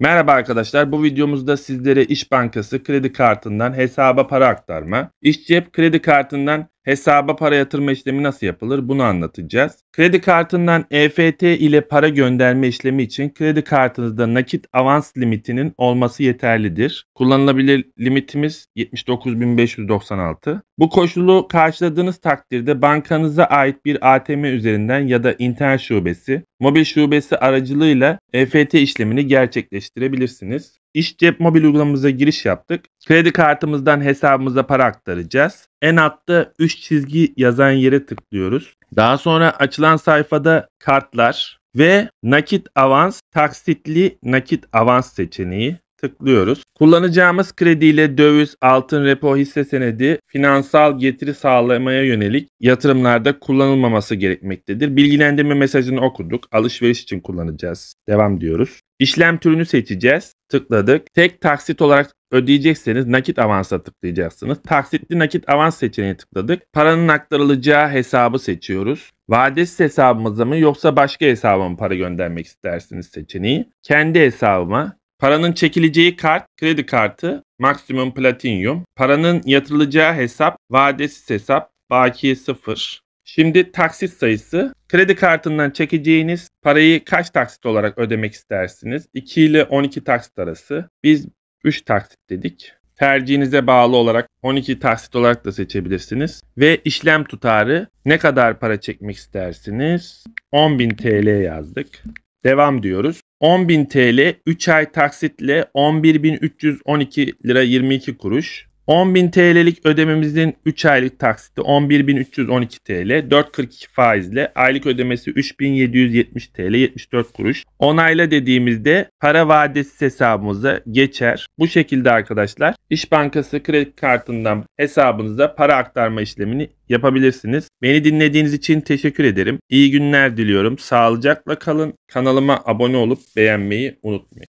Merhaba arkadaşlar bu videomuzda sizlere İş Bankası kredi kartından hesaba para aktarma, İş Cep kredi kartından Hesaba para yatırma işlemi nasıl yapılır bunu anlatacağız. Kredi kartından EFT ile para gönderme işlemi için kredi kartınızda nakit avans limitinin olması yeterlidir. Kullanılabilir limitimiz 79.596. Bu koşulu karşıladığınız takdirde bankanıza ait bir ATM üzerinden ya da internet şubesi, mobil şubesi aracılığıyla EFT işlemini gerçekleştirebilirsiniz. İş cep mobil uygulamamıza giriş yaptık. Kredi kartımızdan hesabımıza para aktaracağız. En altta 3 çizgi yazan yere tıklıyoruz. Daha sonra açılan sayfada kartlar ve nakit avans, taksitli nakit avans seçeneği tıklıyoruz. Kullanacağımız krediyle döviz, altın, repo, hisse senedi finansal getiri sağlamaya yönelik yatırımlarda kullanılmaması gerekmektedir. Bilgilendirme mesajını okuduk. Alışveriş için kullanacağız. Devam diyoruz. İşlem türünü seçeceğiz. Tıkladık. Tek taksit olarak ödeyecekseniz nakit avansa tıklayacaksınız. Taksitli nakit avans seçeneğine tıkladık. Paranın aktarılacağı hesabı seçiyoruz. Vadesiz hesabımıza mı yoksa başka hesabıma para göndermek istersiniz seçeneği. Kendi hesabıma Paranın çekileceği kart kredi kartı, maksimum platinyum. Paranın yatırılacağı hesap, vadesiz hesap, bakiye sıfır. Şimdi taksit sayısı. Kredi kartından çekeceğiniz parayı kaç taksit olarak ödemek istersiniz? 2 ile 12 taksit arası. Biz 3 taksit dedik. Tercihinize bağlı olarak 12 taksit olarak da seçebilirsiniz. Ve işlem tutarı ne kadar para çekmek istersiniz? 10.000 TL yazdık. Devam diyoruz. 10.000 TL 3 ay taksitle 11.312 lira 22 kuruş. 10.000 TL'lik ödememizin 3 aylık taksiti 11.312 TL, 4.42 faizle aylık ödemesi 3.770 TL 74 kuruş. Onayla dediğimizde para vadesi hesabımıza geçer. Bu şekilde arkadaşlar İş Bankası kredi kartından hesabınıza para aktarma işlemini yapabilirsiniz. Beni dinlediğiniz için teşekkür ederim. İyi günler diliyorum. Sağlıcakla kalın. Kanalıma abone olup beğenmeyi unutmayın.